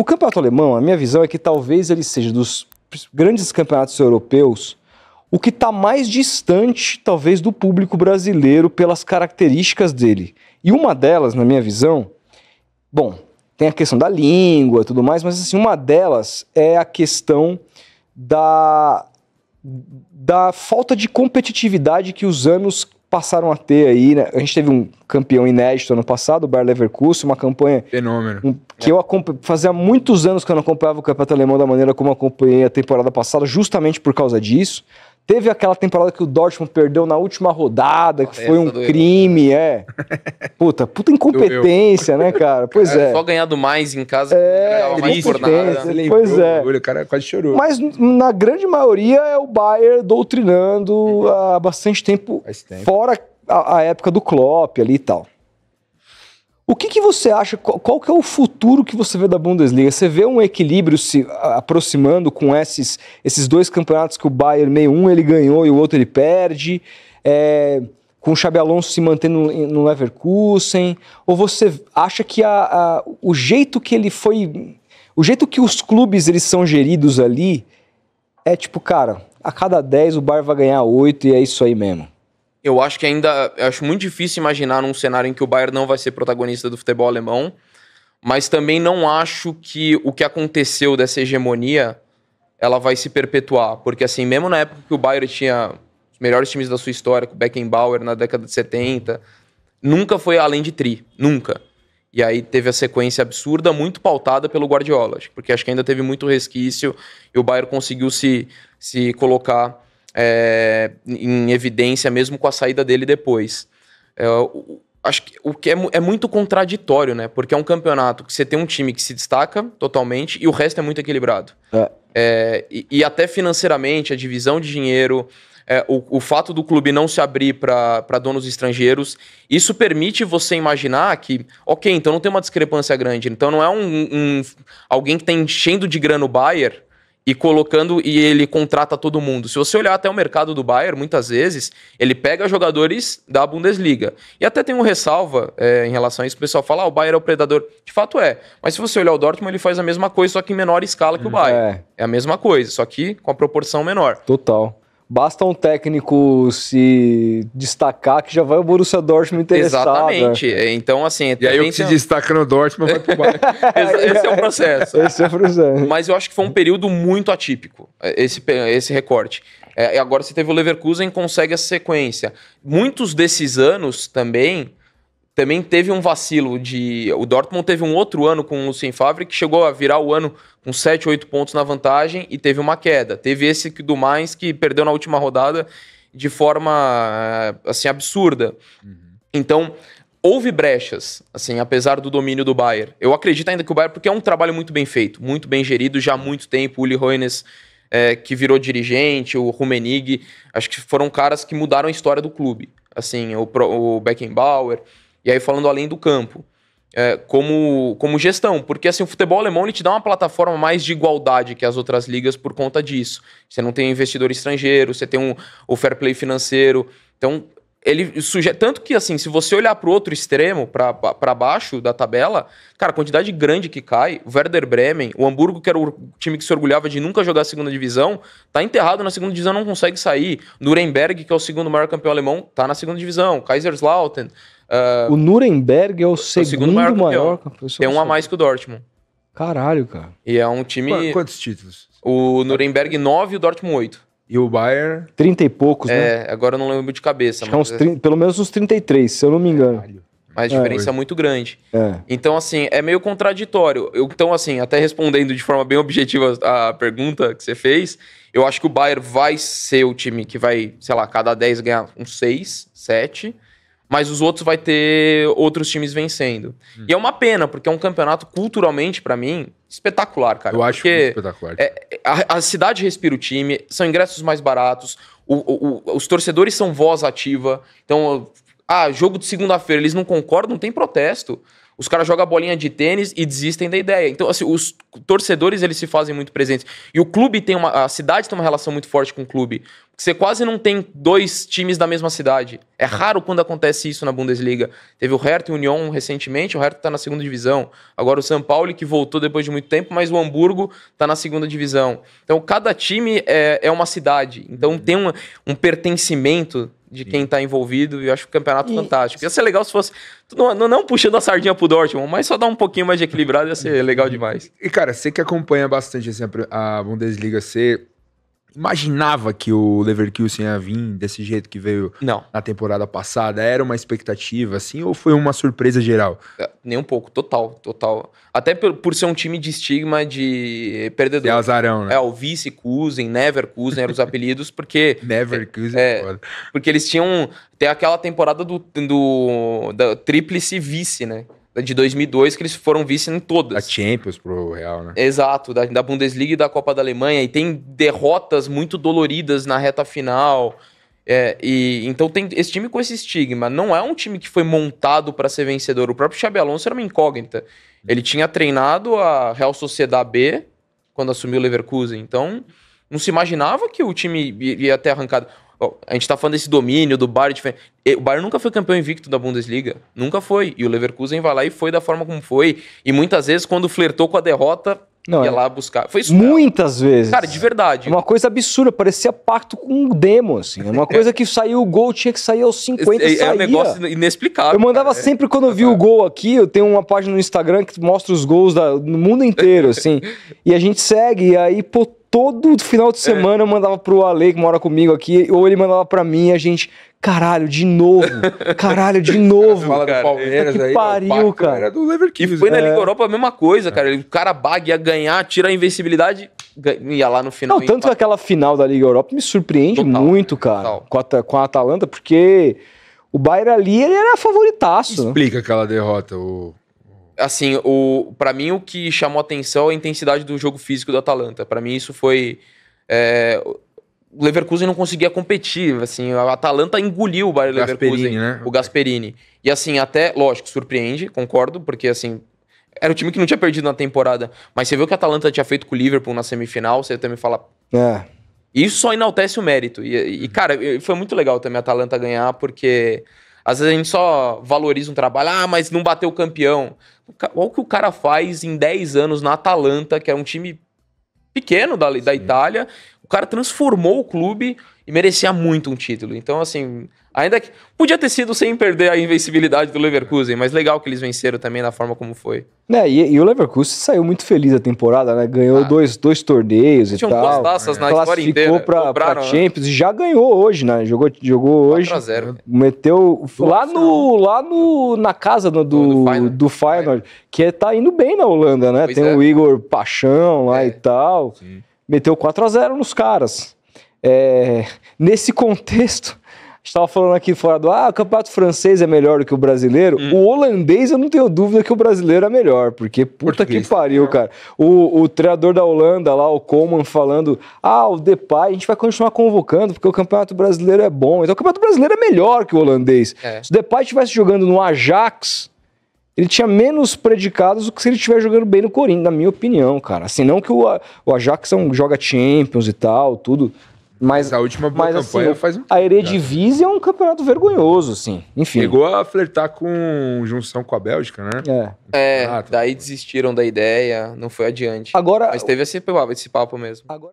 O campeonato alemão, a minha visão é que talvez ele seja dos grandes campeonatos europeus o que está mais distante, talvez, do público brasileiro pelas características dele. E uma delas, na minha visão, bom, tem a questão da língua tudo mais, mas assim, uma delas é a questão da, da falta de competitividade que os anos passaram a ter aí, né? A gente teve um campeão inédito ano passado, o Bayer Leverkusen, uma campanha... Fenômeno. Um, que é. eu fazia muitos anos que eu não acompanhava o campeonato alemão da maneira como acompanhei a temporada passada, justamente por causa disso. Teve aquela temporada que o Dortmund perdeu na última rodada, que foi um crime, é. Puta, puta incompetência, né, cara? Pois cara, é. Só ganhado mais em casa. É, incompetência. pois é. Orgulho, o cara quase chorou. Mas na grande maioria é o Bayern doutrinando há bastante tempo, tempo. fora a, a época do Klopp ali e tal. O que, que você acha, qual, qual, que é o futuro que você vê da Bundesliga? Você vê um equilíbrio se aproximando com esses, esses dois campeonatos que o Bayern, meio um ele ganhou e o outro ele perde, é, com o Xabi Alonso se mantendo no Leverkusen, ou você acha que a, a, o jeito que ele foi, o jeito que os clubes eles são geridos ali, é tipo, cara, a cada 10 o Bayern vai ganhar 8 e é isso aí mesmo? eu acho que ainda. acho muito difícil imaginar num cenário em que o Bayern não vai ser protagonista do futebol alemão. Mas também não acho que o que aconteceu dessa hegemonia ela vai se perpetuar. Porque, assim, mesmo na época que o Bayern tinha os melhores times da sua história, com o Beckenbauer na década de 70, nunca foi além de tri. Nunca. E aí teve a sequência absurda, muito pautada pelo Guardiola, porque acho que ainda teve muito resquício e o Bayern conseguiu se, se colocar é, em evidência mesmo com a saída dele depois. É, acho que o que é, é, muito contraditório, né? Porque é um campeonato que você tem um time que se destaca totalmente e o resto é muito equilibrado. É. é e, e, até financeiramente, a divisão de dinheiro, é, o, o, fato do clube não se abrir para donos estrangeiros, isso permite você imaginar que, ok, então não tem uma discrepância grande. Então não é um, um alguém que está enchendo de grana o Bayern e colocando e ele contrata todo mundo. Se você olhar até o mercado do Bayern, muitas vezes ele pega jogadores da Bundesliga. E até tem um ressalva é, em relação a isso, o pessoal fala, ah, o Bayern é o predador. De fato é, mas se você olhar o Dortmund, ele faz a mesma coisa, só que em menor escala que o uhum. Bayern. É, é a mesma coisa, só que com a proporção menor. Total basta um técnico se destacar que já vai o Borussia Dortmund interessado. Exatamente. Né? Então, assim... E aí o que se destaca no Dortmund vai pro Bayern. esse, esse é o processo. Esse é o processo. Mas eu acho que foi um período muito atípico, é, esse, esse recorte. É, agora você teve o Leverkusen consegue a sequência. Muitos desses anos também também teve um vacilo de. O Dortmund teve um outro ano com o Lucien Favre que chegou a virar o ano com 7, 8 pontos na vantagem e teve uma queda. Teve esse do Mainz que perdeu na última rodada de forma eh, assim absurda. Uhum. Então, houve brechas, assim, apesar do domínio do Bayern. Eu acredito ainda que o Bayern, porque é um trabalho muito bem feito, muito bem gerido já há muito tempo. O Uli Hoeneß, é, que virou dirigente, o Rumenig, acho que foram caras que mudaram a história do clube. Assim, o, o Beckenbauer. E aí falando além do campo. É, como, como gestão, porque assim, o futebol alemão ele te dá uma plataforma mais de igualdade que as outras ligas por conta disso. Você não tem investidor estrangeiro, você tem um, o fair play financeiro. Então, ele sugere. Tanto que, assim, se você olhar para o outro extremo, para baixo da tabela, cara, a quantidade grande que cai, o Werder Bremen, o Hamburgo, que era o time que se orgulhava de nunca jogar a segunda divisão, tá enterrado na segunda divisão, não consegue sair. Nuremberg, que é o segundo maior campeão alemão, tá na segunda divisão. Kaiserslautern. Uh, o Nuremberg é o, é o segundo, maior, maior campeão. Tem um a mais que o Dortmund. Caralho, cara. E é um time. Quantos títulos? O Nuremberg 9 e o Dortmund 8. E o Bayern. 30 e poucos, é, né? É, agora eu não lembro de cabeça. Acho é mas... uns pelo menos uns 33, se eu não me engano. Mas é. diferença é, muito grande. É. Então, assim, é meio contraditório. Eu, então, assim, até respondendo de forma bem objetiva a pergunta que você fez, eu acho que o Bayern vai ser o time que vai, sei lá, cada 10 ganhar uns 6, 7 mas os outros vai ter outros times vencendo. Hum. E é uma pena, porque é um campeonato culturalmente para mim espetacular, cara. Eu acho espetacular. É, é, a, a, cidade respira o time, são ingressos mais baratos, o, o, o, os torcedores são voz ativa. Então, ah, jogo de segunda-feira, eles não concordam, não tem protesto. Os caras jogam a bolinha de tênis e desistem da ideia. Então, assim, os torcedores eles se fazem muito presentes. E o clube tem uma. A cidade tem uma relação muito forte com o clube. Você quase não tem dois times da mesma cidade. É, é raro quando acontece isso na Bundesliga. Teve o Hertha e o Union recentemente, o Hertha está na segunda divisão. Agora o São Paulo, que voltou depois de muito tempo, mas o Hamburgo está na segunda divisão. Então cada time é, é uma cidade. Então uhum. tem um, um pertencimento de quem está envolvido, e acho o campeonato e... fantástico. Ia ser legal se fosse. Não, não, não puxando a sardinha pro Dortmund, mas só dar um pouquinho mais de equilibrado ia ser legal uhum. demais. E, cara, Cara, você que acompanha bastante assim, a Bundesliga, você imaginava que o Leverkusen ia vir desse jeito que veio Não. na temporada passada? Era uma expectativa, assim, ou foi uma surpresa geral? É, nem um pouco, total, total. Até por, por ser um time de estigma de perdedor. É azarão, né? É, o vice Kusen, Neverkusen eram os apelidos, porque... Neverkusen, é, é Porque eles tinham... Tem aquela temporada do, do da tríplice vice, né? de 2002 que eles foram vice em todas. Da Champions pro Real, né? Exato, da, da Bundesliga e da Copa da Alemanha. E tem derrotas muito doloridas na reta final. É, e então tem esse time com esse estigma. Não é um time que foi montado para ser vencedor. O próprio Xabi Alonso era uma incógnita. Ele tinha treinado a Real Sociedade B quando assumiu o Leverkusen. Então não se imaginava que o time ia ter arrancado. A gente tá falando desse domínio do Bayern diferente. O Bayern nunca foi campeão invicto da Bundesliga. Nunca foi. E o Leverkusen vai lá e foi da forma como foi. E muitas vezes, quando flertou com a derrota, não, ia é. lá buscar. Foi isso. Muitas cara. vezes. Cara, de verdade. É uma coisa absurda, parecia pacto com um demo, assim. É uma é. coisa que saiu o gol, tinha que sair aos 50 é, é um negócio inexplicável. Eu mandava cara. sempre quando eu vi o gol aqui, eu tenho uma página no Instagram que mostra os gols da, no mundo inteiro, assim. e a gente segue, e aí, pô, todo final de é. semana eu mandava pro Ale, que mora comigo aqui, ou ele mandava pra mim, a gente, caralho, de novo, caralho, de novo. Fala cara, do Palmeiras que aí. Né? pariu, cara. Era né? é do Leverkusen. E foi na é. Liga Europa a mesma coisa, cara. O cara bag ia ganhar, tira a invencibilidade, ia lá no final. Não, tanto que aquela final da Liga Europa me surpreende total, muito, cara, com a, com a Atalanta, porque o Bayern ali, ele era favoritaço. Explica aquela derrota, o assim, o para mim o que chamou atenção é a intensidade do jogo físico do Atalanta. Para mim isso foi é, o Leverkusen não conseguia competir, assim, a Atalanta engoliu o Bayer Leverkusen, né? o Gasperini. E assim, até, lógico, surpreende, concordo, porque assim, era o time que não tinha perdido na temporada, mas você viu o que a Atalanta tinha feito com o Liverpool na semifinal, você também fala, é. Isso só enaltece o mérito. E, e cara, foi muito legal também a Atalanta ganhar, porque às vezes a gente só valoriza um trabalho, ah, mas não bateu o campeão. Olha o que o cara faz em 10 anos na Atalanta, que é um time pequeno da, da Itália. O cara transformou o clube e merecia muito um título. Então, assim, ainda que. Podia ter sido sem perder a invencibilidade do Leverkusen, mas legal que eles venceram também da forma como foi. É, e, e o Leverkusen saiu muito feliz da temporada, né? Ganhou ah. dois, dois torneios e tal. Tinham duas taças é. na história inteira. Pra, para pra né? Champions né? e já ganhou hoje, né? Jogou, jogou hoje. 0 Meteu lá, no, lá no, na casa do, do, do, do Feyenoord, que está é, tá indo bem na Holanda, né? Pois Tem é. o Igor Paixão lá é. e tal. Sim meteu 4 a 0 nos caras. É, nesse contexto, estava falando aqui fora do ah, o campeonato francês é melhor do que o brasileiro. Hum. O holandês, eu não tenho dúvida que o brasileiro é melhor, porque puta Português. que é pariu, cara. O, o treinador da Holanda lá, o Coman, falando: ah, o Depay, a gente vai continuar convocando porque o campeonato brasileiro é bom. Então o campeonato brasileiro é melhor que o holandês. É. Se o Depay estivesse jogando no Ajax ele tinha menos predicados do que se ele estiver jogando bem no Corinthians, na minha opinião, cara. Assim, não que o, o Ajax é joga Champions e tal, tudo. Mas, mas a última boa mas, campanha assim, faz um tempo, A né? Eredivisie é um campeonato vergonhoso, assim. Enfim. Chegou a flertar com junção com a Bélgica, né? É. é ah, tá. daí desistiram da ideia, não foi adiante. Agora. Mas teve esse, esse papo mesmo. Agora.